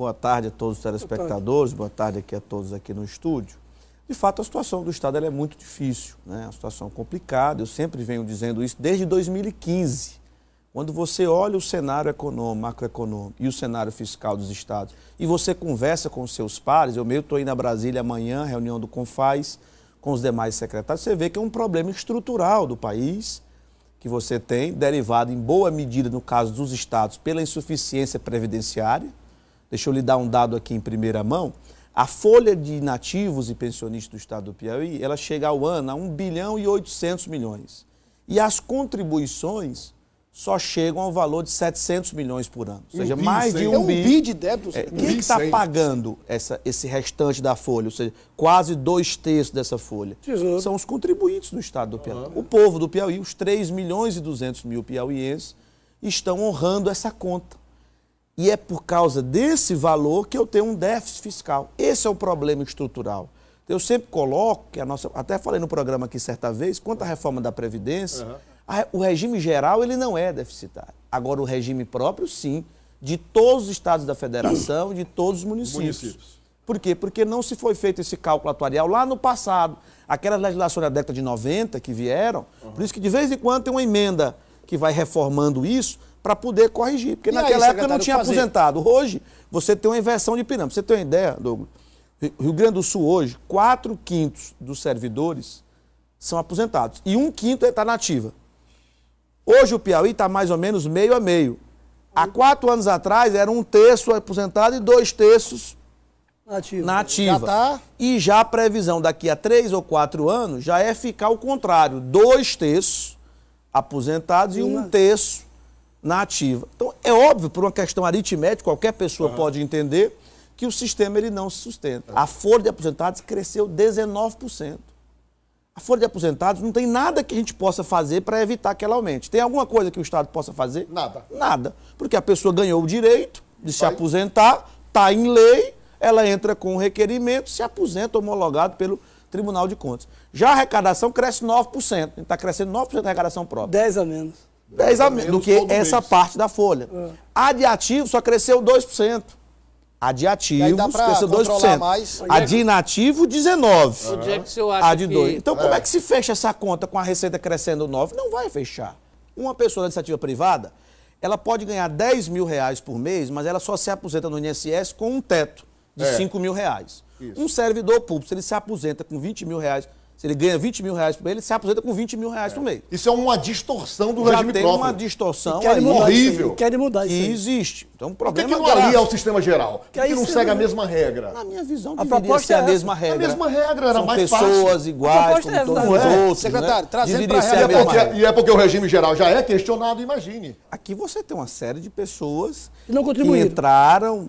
Boa tarde a todos os telespectadores, boa tarde, aqui a todos aqui no estúdio. De fato, a situação do Estado é muito difícil, né? É uma situação complicada, eu sempre venho dizendo isso desde 2015. Quando você olha o cenário econômico, macroeconômico e o cenário fiscal dos estados, e você conversa com os seus pares, eu meio estou indo a Brasília amanhã, reunião do Confaz, com os demais secretários, você vê que é um problema estrutural do país que você tem, derivado em boa medida, no caso dos estados, pela insuficiência previdenciária. Deixa eu lhe dar um dado aqui em primeira mão. A folha de nativos e pensionistas do estado do Piauí, ela chega ao ano a 1 bilhão e 800 milhões. E as contribuições só chegam ao valor de 700 milhões por ano. Ou seja, um mais de um, é um bi. de débitos. É, quem está pagando essa, esse restante da folha? Ou seja, quase dois terços dessa folha. Tesouro. São os contribuintes do Estado do ah. Piauí. Ah. O povo do Piauí, os 3 milhões e 200 mil piauienses, estão honrando essa conta. E é por causa desse valor que eu tenho um déficit fiscal. Esse é o problema estrutural. Eu sempre coloco, que a nossa, até falei no programa aqui certa vez, quanto à reforma da Previdência, uhum. a, o regime geral ele não é deficitário. Agora, o regime próprio, sim, de todos os estados da federação, de todos os municípios. municípios. Por quê? Porque não se foi feito esse cálculo atuarial lá no passado. Aquelas legislações da década de 90 que vieram, uhum. por isso que de vez em quando tem uma emenda que vai reformando isso, para poder corrigir. Porque e naquela aí, época não tinha fazer. aposentado. Hoje, você tem uma inversão de pirâmide. Você tem uma ideia, Douglas? Rio Grande do Sul hoje, 4 quintos dos servidores são aposentados e um quinto está nativa. Hoje o Piauí está mais ou menos meio a meio. Há quatro anos atrás era um terço aposentado e dois terços Nativo. na ativa. Já tá... E já a previsão daqui a três ou quatro anos já é ficar o contrário: dois terços aposentados e um terço na ativa. Então, é óbvio, por uma questão aritmética, qualquer pessoa uhum. pode entender que o sistema ele não se sustenta. Uhum. A folha de aposentados cresceu 19%. A folha de aposentados não tem nada que a gente possa fazer para evitar que ela aumente. Tem alguma coisa que o Estado possa fazer? Nada. Nada. Porque a pessoa ganhou o direito de Vai. se aposentar, está em lei, ela entra com o requerimento, se aposenta homologado pelo Tribunal de Contas. Já a arrecadação cresce 9%. Está crescendo 9% da arrecadação própria. 10 a menos. 10 a menos do que essa mês. parte da folha. É. Adiativo só cresceu 2%. Adiativos, cresceu 2%. Mais. A de inativo, 19%. Onde é que é o senhor acha a de 2%. Que... Então, como é. é que se fecha essa conta com a receita crescendo 9%? Não vai fechar. Uma pessoa da iniciativa privada, ela pode ganhar 10 mil reais por mês, mas ela só se aposenta no INSS com um teto de é. 5 mil reais. Isso. Um servidor público, se ele se aposenta com 20 mil reais se ele ganha 20 mil reais por mês, ele se aposenta com 20 mil reais é. por mês. Isso é uma distorção do Já regime tem uma distorção aí, horrível. Querem mudar isso. E existe. Então, o problema Por que, que é não alia ao sistema geral? Por que, que não segue a é- mesma regra? Na minha visão, a proposta ser é a mesma regra. A mesma regra era São mais pessoas pessoas iguais, como é todos os né? outros. Né? Secretário, né? trazendo para a é regra. Porque, E é porque o regime geral já é questionado, imagine. Aqui você tem uma série de pessoas que entraram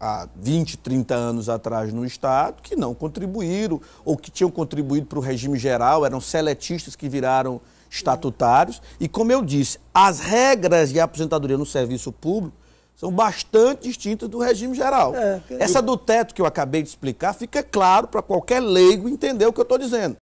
há 20, 30 anos atrás no Estado que não contribuíram ou que tinham contribuído para o regime geral, eram seletistas que viraram estatutários. E como eu disse, as regras de aposentadoria no serviço público são bastante distintas do regime geral. É, que... Essa do teto que eu acabei de explicar fica claro para qualquer leigo entender o que eu estou dizendo.